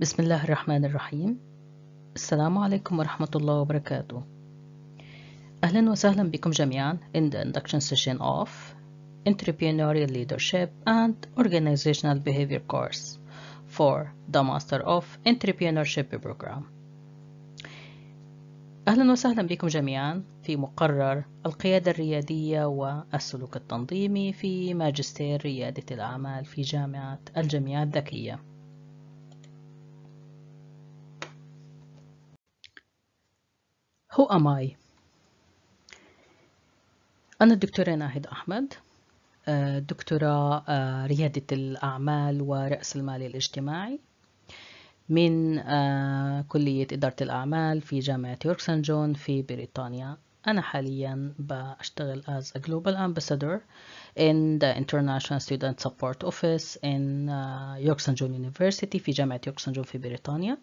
بسم الله الرحمن الرحيم السلام عليكم ورحمة الله وبركاته أهلا وسهلا بكم جميعا in the induction session of Entrepreneurial Leadership and Organizational Behavior course for the Master of Entrepreneurship program أهلا وسهلا بكم جميعا في مقرر القيادة الريادية والسلوك التنظيمي في ماجستير ريادة الأعمال في جامعة الجامعة الذكية Who am I? أنا الدكتورة ناهد أحمد آه، دكتورة آه، ريادة الأعمال ورأس المال الاجتماعي من آه، كلية إدارة الأعمال في جامعة يورك سان جون في بريطانيا أنا حاليا بشتغل as a global ambassador in the International Student Support Office in uh, York St. John University في جامعة يورك سان جون في بريطانيا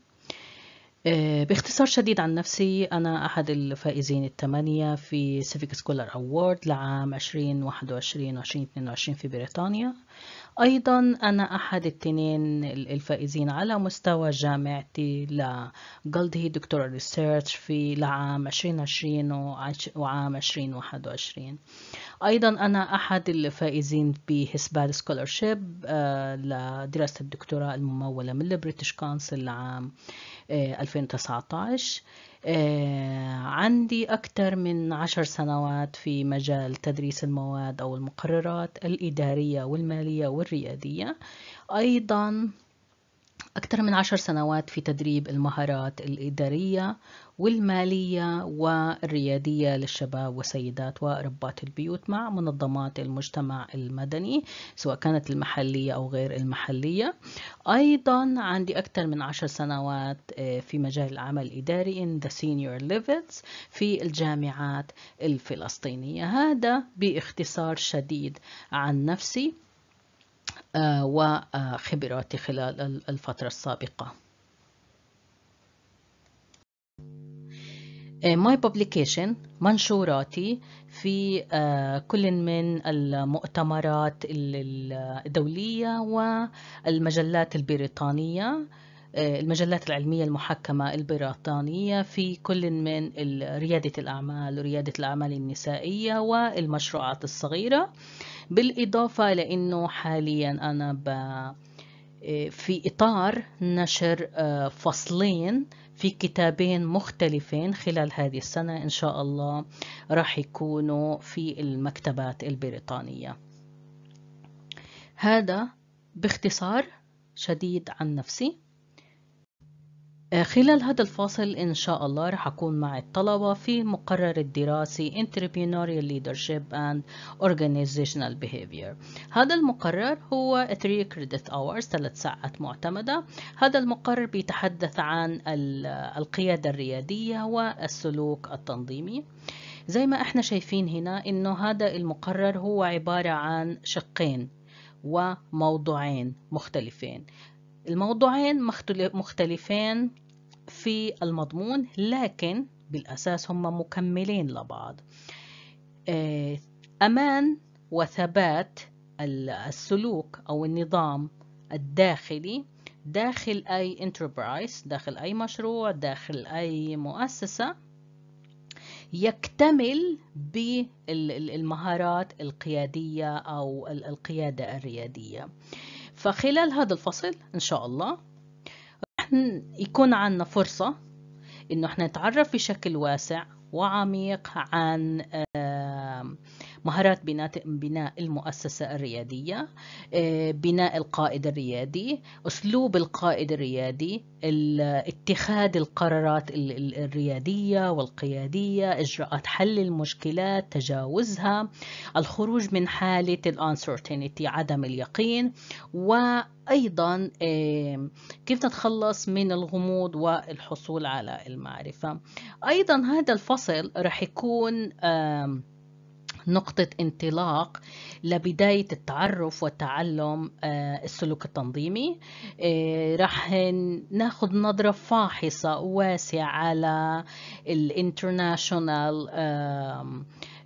آه، باختصار شديد عن نفسي أنا أحد الفائزين الثمانية في سيفيك سكولر أوورد لعام 2021 و 2022 في بريطانيا أيضا أنا أحد التنين الفائزين على مستوى جامعتي لجلدهي دكتور ريسيرش في لعام 2020 وعام 2021 أيضا أنا أحد الفائزين بهسبال سكولرشيب آه، لدراسة الدكتوراه الممولة من البريتش كونسل لعام 2019 آه، آه، عندي أكثر من عشر سنوات في مجال تدريس المواد أو المقررات الإدارية والمالية والريادية أيضا أكثر من عشر سنوات في تدريب المهارات الإدارية والمالية والريادية للشباب والسيدات وربات البيوت مع منظمات المجتمع المدني سواء كانت المحلية أو غير المحلية أيضا عندي أكثر من عشر سنوات آه، في مجال العمل الإداري in the senior levels في الجامعات الفلسطينية هذا باختصار شديد عن نفسي وخبراتي خلال الفترة السابقة my publication منشوراتي في كل من المؤتمرات الدولية والمجلات البريطانية المجلات العلمية المحكمة البريطانية في كل من ريادة الأعمال وريادة الأعمال النسائية والمشروعات الصغيرة بالإضافة لأنه حاليا أنا ب... في إطار نشر آه، فصلين في كتابين مختلفين خلال هذه السنة إن شاء الله راح يكونوا في المكتبات البريطانية هذا باختصار شديد عن نفسي خلال هذا الفاصل إن شاء الله رح أكون مع الطلبة في مقرر الدراسي Entrepreneurial Leadership and Organizational Behavior هذا المقرر هو 3 Credit Hours 3 ساعات معتمدة هذا المقرر بيتحدث عن القيادة الريادية والسلوك التنظيمي زي ما احنا شايفين هنا انه هذا المقرر هو عبارة عن شقين وموضوعين مختلفين الموضوعين مختلفين في المضمون لكن بالأساس هم مكملين لبعض آه، أمان وثبات السلوك أو النظام الداخلي داخل أي انتربرايز داخل أي مشروع داخل أي مؤسسة يكتمل بالمهارات القيادية أو القيادة الريادية فخلال هذا الفصل إن شاء الله احنا يكون عنا فرصة انه احنا نتعرف بشكل واسع وعميق عن مهارات بناء المؤسسة الريادية آه، بناء القائد الريادي أسلوب القائد الريادي اتخاذ القرارات الريادية والقيادية إجراءات حل المشكلات تجاوزها الخروج من حالة الانسرتينتي عدم اليقين وأيضا آه، كيف نتخلص من الغموض والحصول على المعرفة أيضا هذا الفصل رح يكون نقطة انطلاق لبداية التعرف وتعلم آه، السلوك التنظيمي آه، رح ناخد نظرة فاحصة واسعة على الانترناشونال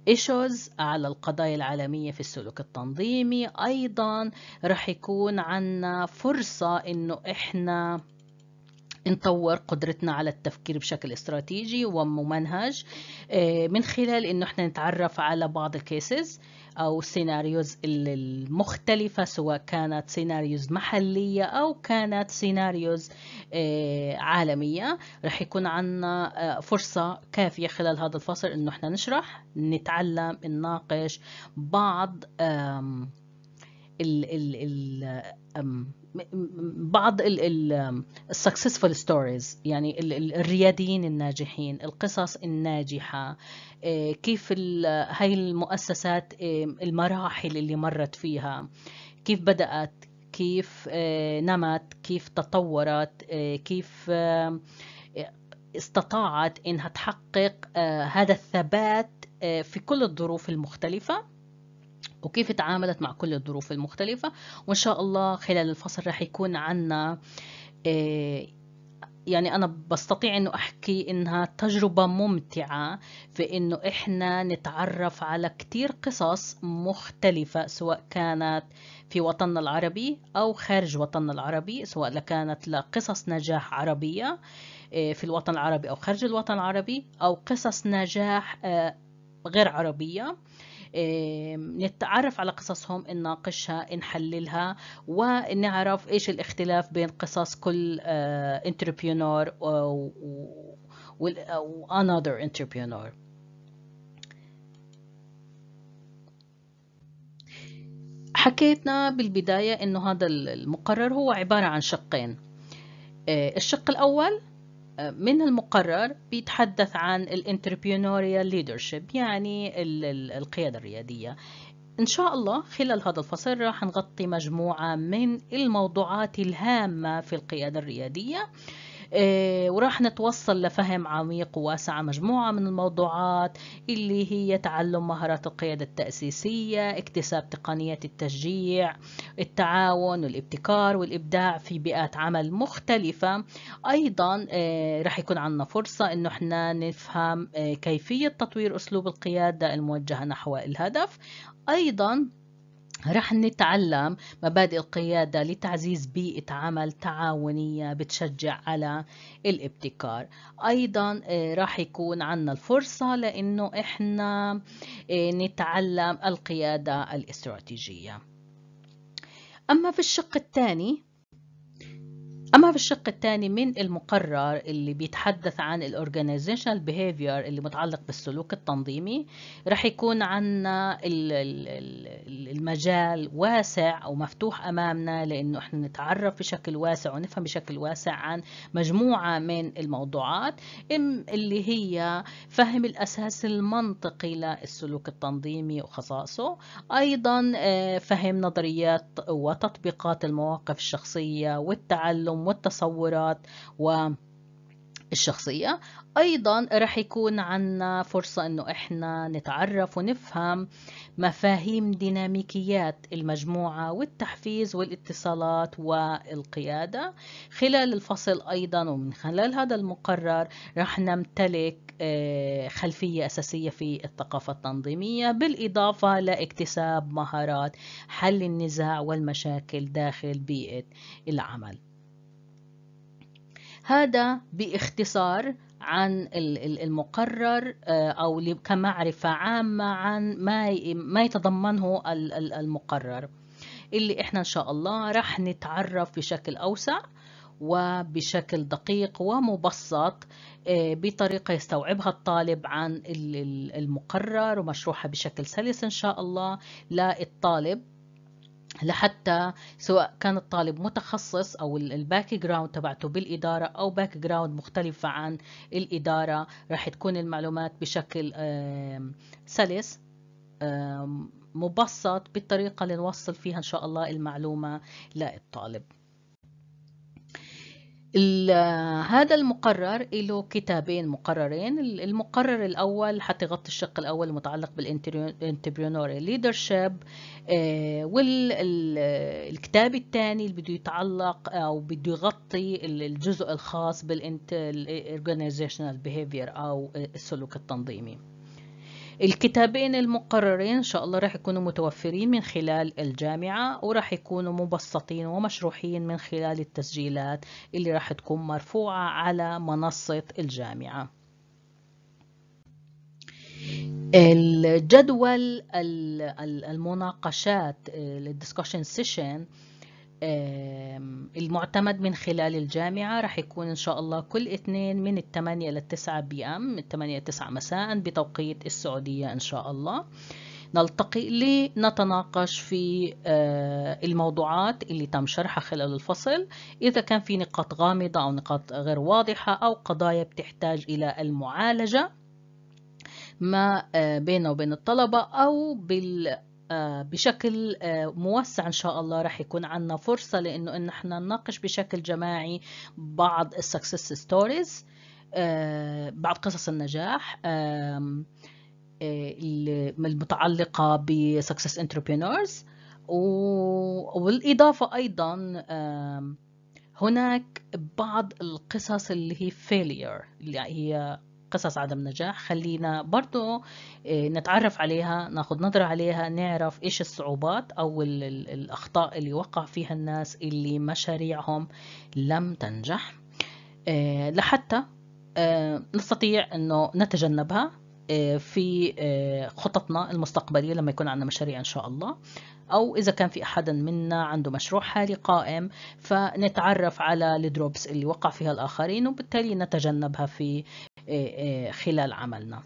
ايشوز على القضايا العالمية في السلوك التنظيمي أيضا رح يكون عنا فرصة إنه إحنا نطور قدرتنا على التفكير بشكل استراتيجي وممنهج آه، من خلال انه احنا نتعرف على بعض الكيسز او السيناريوز المختلفة سواء كانت سيناريوز محلية او كانت سيناريوز آه، عالمية رح يكون عنا آه، فرصة كافية خلال هذا الفصل انه احنا نشرح نتعلم نناقش بعض ال ال بعض السكسسفul ستوريز يعني الرياديين الناجحين القصص الناجحة آه، كيف هاي المؤسسات آه، المراحل اللي مرت فيها كيف بدأت كيف آه، نمت كيف تطورت كيف استطاعت انها تحقق هذا الثبات في كل الظروف المختلفه وكيف تعاملت مع كل الظروف المختلفة وإن شاء الله خلال الفصل رح يكون عنا آه، يعني أنا بستطيع إنه أحكي إنها تجربة ممتعة في إنه إحنا نتعرف على كتير قصص مختلفة سواء كانت في وطننا العربي أو خارج وطننا العربي سواء كانت لقصص نجاح عربية آه، في الوطن العربي أو خارج الوطن العربي أو قصص نجاح آه، غير عربية إيه، نتعرف على قصصهم نناقشها نحللها ونعرف ايش الاختلاف بين قصص كل انتربرينور وانذر انتربرينور حكيتنا بالبداية انه هذا المقرر هو عبارة عن شقين إيه، الشق الاول من المقرر بيتحدث عن الانتربرينوريال leadership يعني القيادة الريادية إن شاء الله خلال هذا الفصل راح نغطي مجموعة من الموضوعات الهامة في القيادة الريادية آه، وراح نتوصل لفهم عميق وواسع مجموعة من الموضوعات اللي هي تعلم مهارات القيادة التأسيسية اكتساب تقنيات التشجيع التعاون والابتكار والإبداع في بيئات عمل مختلفة أيضا آه، راح يكون عندنا فرصة إنه احنا نفهم آه، كيفية تطوير أسلوب القيادة الموجهة نحو الهدف أيضا رح نتعلم مبادئ القيادة لتعزيز بيئة عمل تعاونية بتشجع على الابتكار أيضا آه، رح يكون عنا الفرصة لأنه إحنا آه، نتعلم القيادة الاستراتيجية أما في الشق الثاني أما في الشق الثاني من المقرر اللي بيتحدث عن الأورجانيزيشنال behavior اللي متعلق بالسلوك التنظيمي رح يكون عنا المجال واسع أو مفتوح أمامنا لأنه إحنا نتعرف بشكل واسع ونفهم بشكل واسع عن مجموعة من الموضوعات اللي هي فهم الأساس المنطقي للسلوك التنظيمي وخصائصه أيضا آه، فهم نظريات وتطبيقات المواقف الشخصية والتعلم الهموم والتصورات و الشخصية أيضا رح يكون عنا فرصة أنه إحنا نتعرف ونفهم مفاهيم ديناميكيات المجموعة والتحفيز والاتصالات والقيادة خلال الفصل أيضا ومن خلال هذا المقرر رح نمتلك آه، خلفية أساسية في الثقافة التنظيمية بالإضافة لاكتساب مهارات حل النزاع والمشاكل داخل بيئة العمل هذا باختصار عن المقرر آه، أو كمعرفة عامة عن ما يتضمنه المقرر اللي إحنا إن شاء الله رح نتعرف بشكل أوسع وبشكل دقيق ومبسط آه، بطريقة يستوعبها الطالب عن المقرر ومشروحها بشكل سلس إن شاء الله للطالب لحتى سواء كان الطالب متخصص او الباك جراوند تبعته بالاداره او باك جراوند مختلفه عن الاداره راح تكون المعلومات بشكل سلس مبسط بالطريقه اللي نوصل فيها ان شاء الله المعلومه للطالب هذا المقرر له كتابين مقررين المقرر الأول حتغطي الشق الأول المتعلق بالانتربرينور ليدرشيب آه، والكتاب الثاني اللي بده يتعلق آه، أو بده يغطي الجزء الخاص بالorganizational بيهيفير أو السلوك التنظيمي الكتابين المقررين إن شاء الله راح يكونوا متوفرين من خلال الجامعة وراح يكونوا مبسطين ومشروحين من خلال التسجيلات اللي راح تكون مرفوعة على منصة الجامعة الجدول المناقشات الديسكشن آه، سيشن المعتمد من خلال الجامعة رح يكون إن شاء الله كل اثنين من الثمانية التسعة بي أم من الثمانية التسعة مساء بتوقيت السعودية إن شاء الله نلتقي لنتناقش في الموضوعات اللي تم شرحها خلال الفصل إذا كان في نقاط غامضة أو نقاط غير واضحة أو قضايا بتحتاج إلى المعالجة ما بينه وبين الطلبة أو بال آه، بشكل آه، موسع إن شاء الله رح يكون عنا فرصة لأنه إن إحنا نناقش بشكل جماعي بعض السكسس ستوريز آه، بعض قصص النجاح المتعلقة بسكسس انتربرينورز وبالاضافه أيضا هناك بعض القصص اللي هي failure اللي هي قصص عدم نجاح خلينا برضو آه، نتعرف عليها ناخد نظرة عليها نعرف إيش الصعوبات أو الأخطاء اللي وقع فيها الناس اللي مشاريعهم لم تنجح آه، لحتى آه، نستطيع أنه نتجنبها في خططنا المستقبلية لما يكون عندنا مشاريع إن شاء الله أو إذا كان في أحد منا عنده مشروع حالي قائم فنتعرف على الدروبس اللي وقع فيها الآخرين وبالتالي نتجنبها في إيه، إيه، خلال عملنا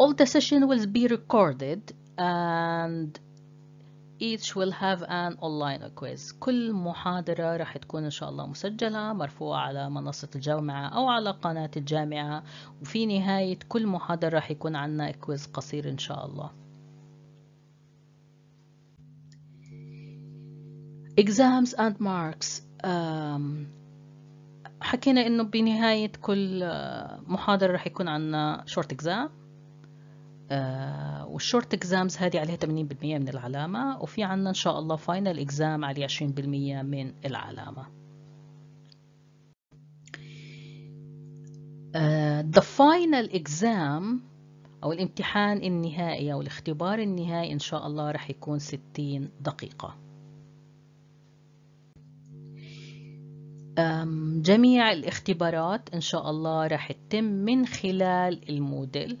all the session will be recorded and each will have an online quiz كل محاضرة راح تكون إن شاء الله مسجلة مرفوعة على منصة الجامعة أو على قناة الجامعة وفي نهاية كل محاضرة راح يكون عنا كويز قصير إن شاء الله Exams and marks حكينا انه بنهاية كل محاضرة رح يكون عنا شورت اكزام والشورت اكزامز هذه عليها 80% من العلامة وفي عنا ان شاء الله فاينل اكزام عليه 20% من العلامة the final exam أو الامتحان النهائي أو الاختبار النهائي إن شاء الله رح يكون 60 دقيقة جميع الاختبارات إن شاء الله راح تتم من خلال الموديل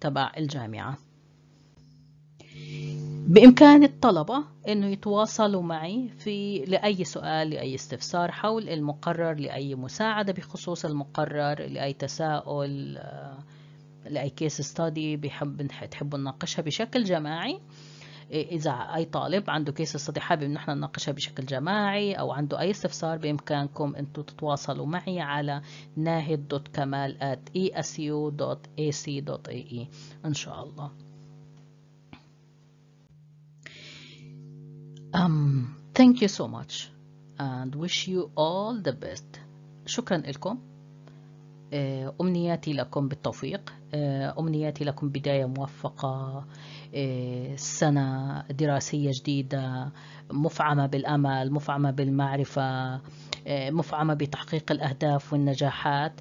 تبع الجامعة بإمكان الطلبة أنه يتواصلوا معي في لأي سؤال لأي استفسار حول المقرر لأي مساعدة بخصوص المقرر لأي تساؤل آه، لأي كيس ستادي بحب تحبوا نناقشها بشكل جماعي إيه، إذا أي طالب عنده كيس استدي حابب إن احنا نناقشها بشكل جماعي أو عنده أي استفسار بإمكانكم انتم تتواصلوا معي على ناهد دوت كمال e e. إن شاء الله Um, thank you so much and wish you all the best شكرا لكم إيه، أمنياتي لكم بالتوفيق إيه، أمنياتي لكم بداية موفقة سنة دراسية جديدة مفعمة بالأمل مفعمة بالمعرفة مفعمة بتحقيق الأهداف والنجاحات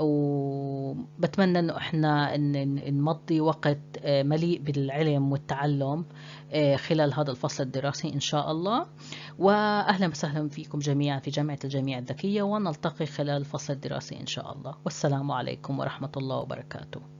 وبتمنى انه احنا نمضي وقت آه، مليء بالعلم والتعلم آه، خلال هذا الفصل الدراسي ان شاء الله واهلا وسهلا فيكم جميعا في جامعه الجميع الذكيه ونلتقي خلال الفصل الدراسي ان شاء الله والسلام عليكم ورحمه الله وبركاته